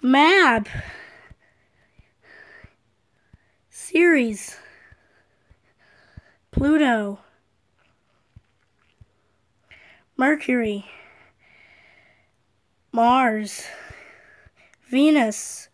map series Pluto Mercury Mars Venus